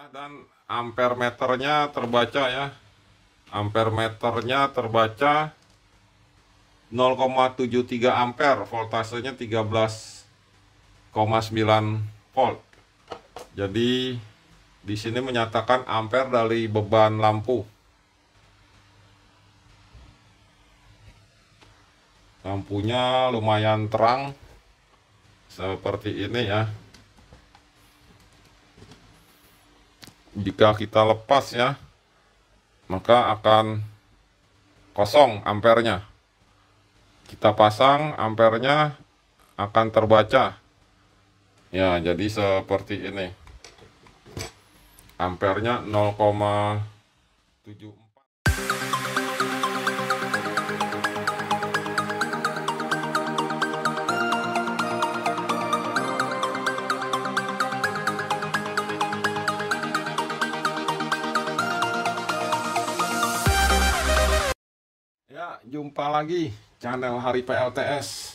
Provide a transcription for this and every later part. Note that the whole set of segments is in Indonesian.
ya dan ampere meternya terbaca ya ampere meternya terbaca 0,73 ampere voltasenya 13,9 volt jadi di sini menyatakan ampere dari beban lampu lampunya lumayan terang seperti ini ya jika kita lepas ya maka akan kosong ampernya kita pasang ampernya akan terbaca ya jadi seperti ini ampernya 0,7 jumpa lagi channel Hari PLTS.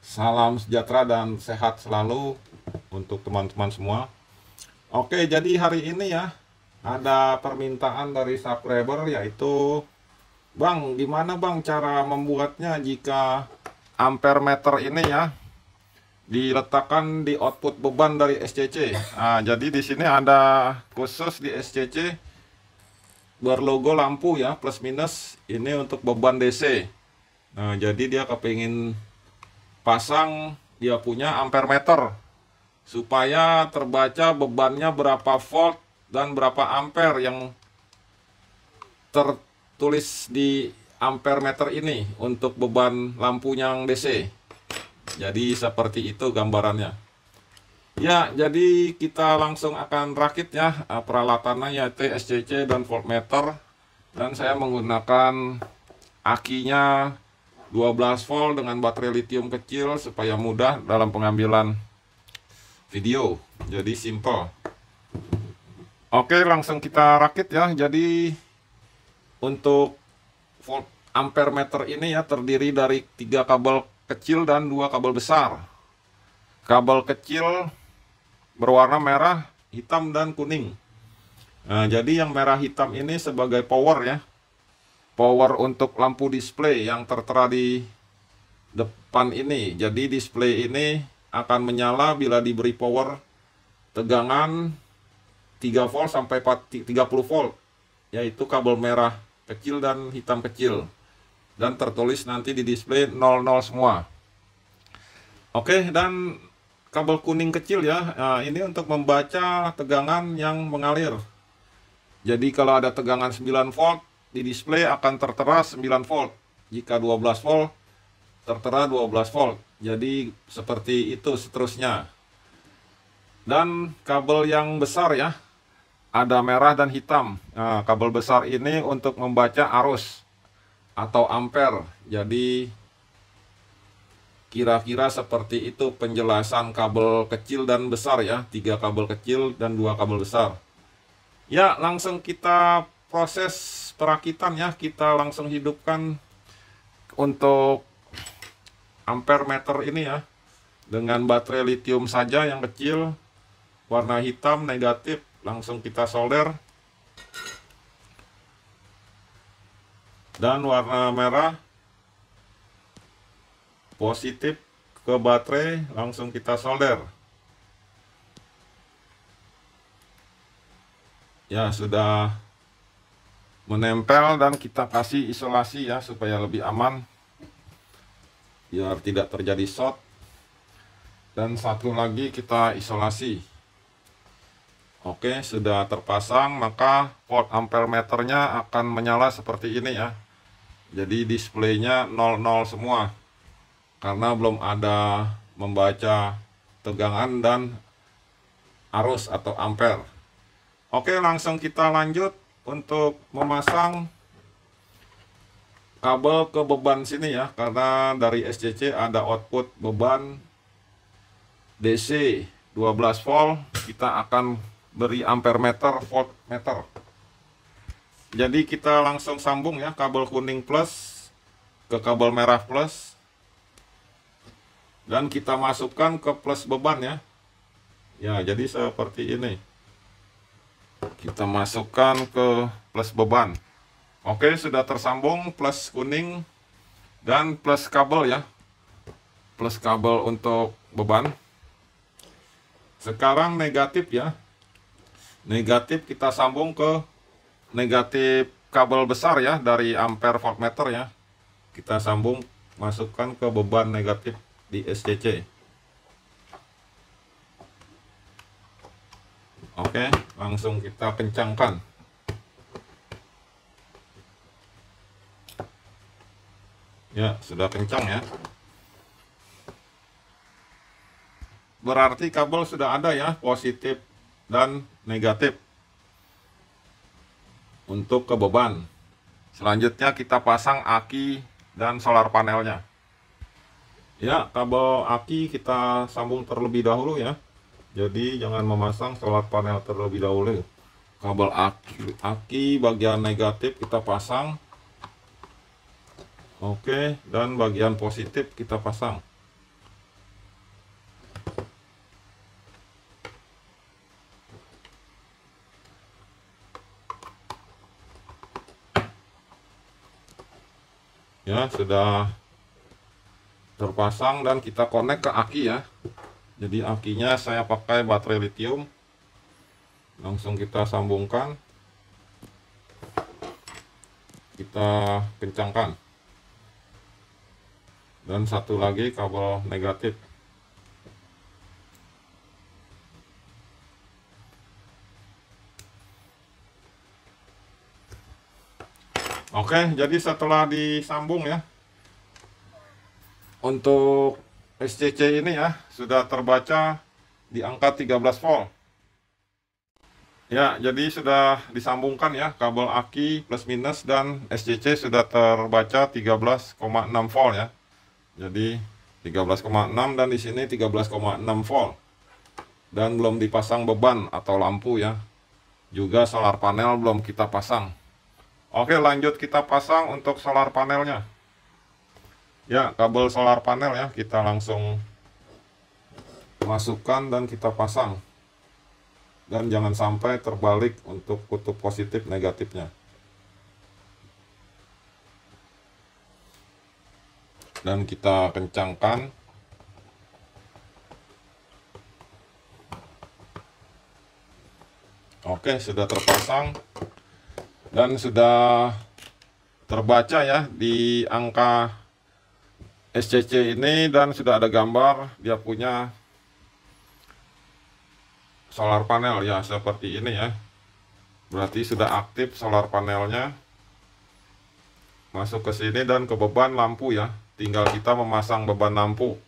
Salam sejahtera dan sehat selalu untuk teman-teman semua. Oke, jadi hari ini ya ada permintaan dari subscriber yaitu Bang, gimana Bang cara membuatnya jika ampere meter ini ya diletakkan di output beban dari SCC. Nah, jadi di sini ada khusus di SCC logo lampu ya plus minus ini untuk beban DC nah jadi dia kepingin pasang dia punya ampere meter supaya terbaca bebannya berapa volt dan berapa ampere yang tertulis di ampere meter ini untuk beban lampunya yang DC jadi seperti itu gambarannya Ya, jadi kita langsung akan rakit ya eh, peralatannya yaitu SCC dan voltmeter dan saya menggunakan akinya 12 volt dengan baterai lithium kecil supaya mudah dalam pengambilan video. Jadi simple. Oke, langsung kita rakit ya. Jadi untuk volt ampere meter ini ya terdiri dari tiga kabel kecil dan dua kabel besar. Kabel kecil berwarna merah, hitam, dan kuning. Nah, jadi yang merah hitam ini sebagai power ya. Power untuk lampu display yang tertera di depan ini. Jadi display ini akan menyala bila diberi power tegangan 3 volt sampai 30 volt yaitu kabel merah kecil dan hitam kecil dan tertulis nanti di display 00 semua oke dan kabel kuning kecil ya nah, ini untuk membaca tegangan yang mengalir jadi kalau ada tegangan 9 volt di display akan tertera 9 volt jika 12 volt tertera 12 volt jadi seperti itu seterusnya dan kabel yang besar ya ada merah dan hitam nah, kabel besar ini untuk membaca arus atau ampere jadi Kira-kira seperti itu penjelasan kabel kecil dan besar ya, tiga kabel kecil dan dua kabel besar. Ya, langsung kita proses perakitan ya, kita langsung hidupkan untuk ampere meter ini ya. Dengan baterai lithium saja yang kecil, warna hitam negatif, langsung kita solder. Dan warna merah positif ke baterai langsung kita solder ya sudah menempel dan kita kasih isolasi ya supaya lebih aman biar tidak terjadi short dan satu lagi kita isolasi Oke sudah terpasang maka volt ampermeternya akan menyala seperti ini ya jadi displaynya 00 semua karena belum ada membaca tegangan dan arus atau ampere. Oke, langsung kita lanjut untuk memasang kabel ke beban sini ya, karena dari SCC ada output beban DC 12 volt, kita akan beri ampere meter, volt meter. Jadi kita langsung sambung ya kabel kuning plus ke kabel merah plus dan kita masukkan ke plus beban ya ya jadi seperti ini kita masukkan ke plus beban oke sudah tersambung plus kuning dan plus kabel ya plus kabel untuk beban sekarang negatif ya negatif kita sambung ke negatif kabel besar ya dari ampere voltmeter ya kita sambung masukkan ke beban negatif di SCC oke langsung kita kencangkan ya sudah kencang ya berarti kabel sudah ada ya positif dan negatif untuk kebeban. selanjutnya kita pasang aki dan solar panelnya Ya, kabel aki kita sambung terlebih dahulu ya. Jadi jangan memasang solar panel terlebih dahulu. Kabel aki, aki bagian negatif kita pasang. Oke, dan bagian positif kita pasang. Ya, sudah terpasang dan kita connect ke aki ya jadi akinya saya pakai baterai lithium langsung kita sambungkan kita kencangkan dan satu lagi kabel negatif oke jadi setelah disambung ya untuk SCC ini ya sudah terbaca di angka 13 volt ya jadi sudah disambungkan ya kabel aki plus minus dan SCC sudah terbaca 13,6 volt ya jadi 13,6 dan di sini 13,6 volt dan belum dipasang beban atau lampu ya juga solar panel belum kita pasang oke lanjut kita pasang untuk solar panelnya ya kabel solar panel ya kita langsung masukkan dan kita pasang dan jangan sampai terbalik untuk kutub positif negatifnya dan kita kencangkan oke sudah terpasang dan sudah terbaca ya di angka SCC ini dan sudah ada gambar dia punya solar panel ya seperti ini ya berarti sudah aktif solar panelnya masuk ke sini dan ke beban lampu ya tinggal kita memasang beban lampu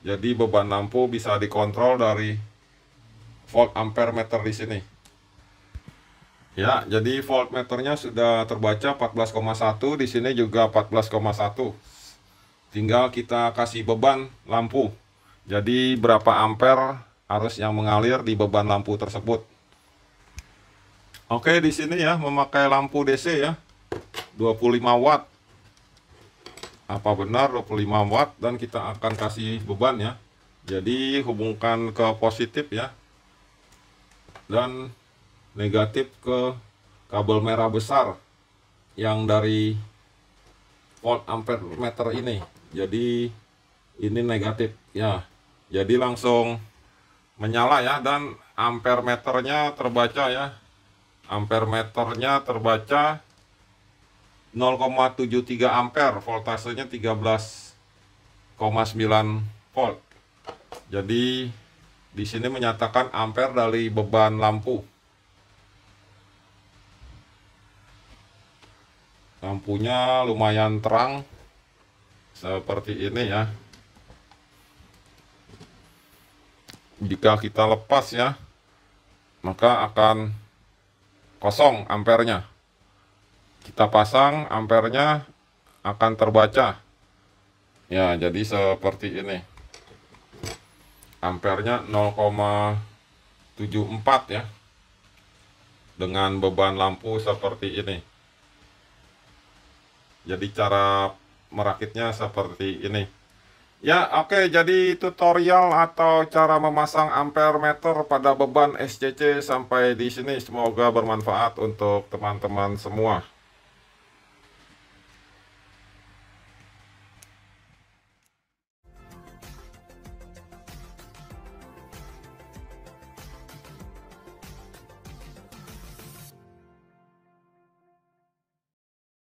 jadi beban lampu bisa dikontrol dari volt ampere meter di sini ya jadi voltmeternya sudah terbaca 14,1 di sini juga 14,1 tinggal kita kasih beban lampu jadi berapa ampere arus yang mengalir di beban lampu tersebut oke di sini ya memakai lampu DC ya 25 watt apa benar 25 watt dan kita akan kasih beban ya jadi hubungkan ke positif ya dan negatif ke kabel merah besar yang dari volt ampere meter ini jadi ini negatif ya jadi langsung menyala ya dan ampere meternya terbaca ya ampere meternya terbaca 0,73 ampere voltasenya 13,9 volt jadi di sini menyatakan ampere dari beban lampu lampunya lumayan terang seperti ini ya jika kita lepas ya maka akan kosong ampernya kita pasang ampernya akan terbaca ya jadi seperti ini ampernya 0,74 ya dengan beban lampu seperti ini jadi cara merakitnya seperti ini ya oke okay, jadi tutorial atau cara memasang ampere meter pada beban SCC sampai di sini semoga bermanfaat untuk teman-teman semua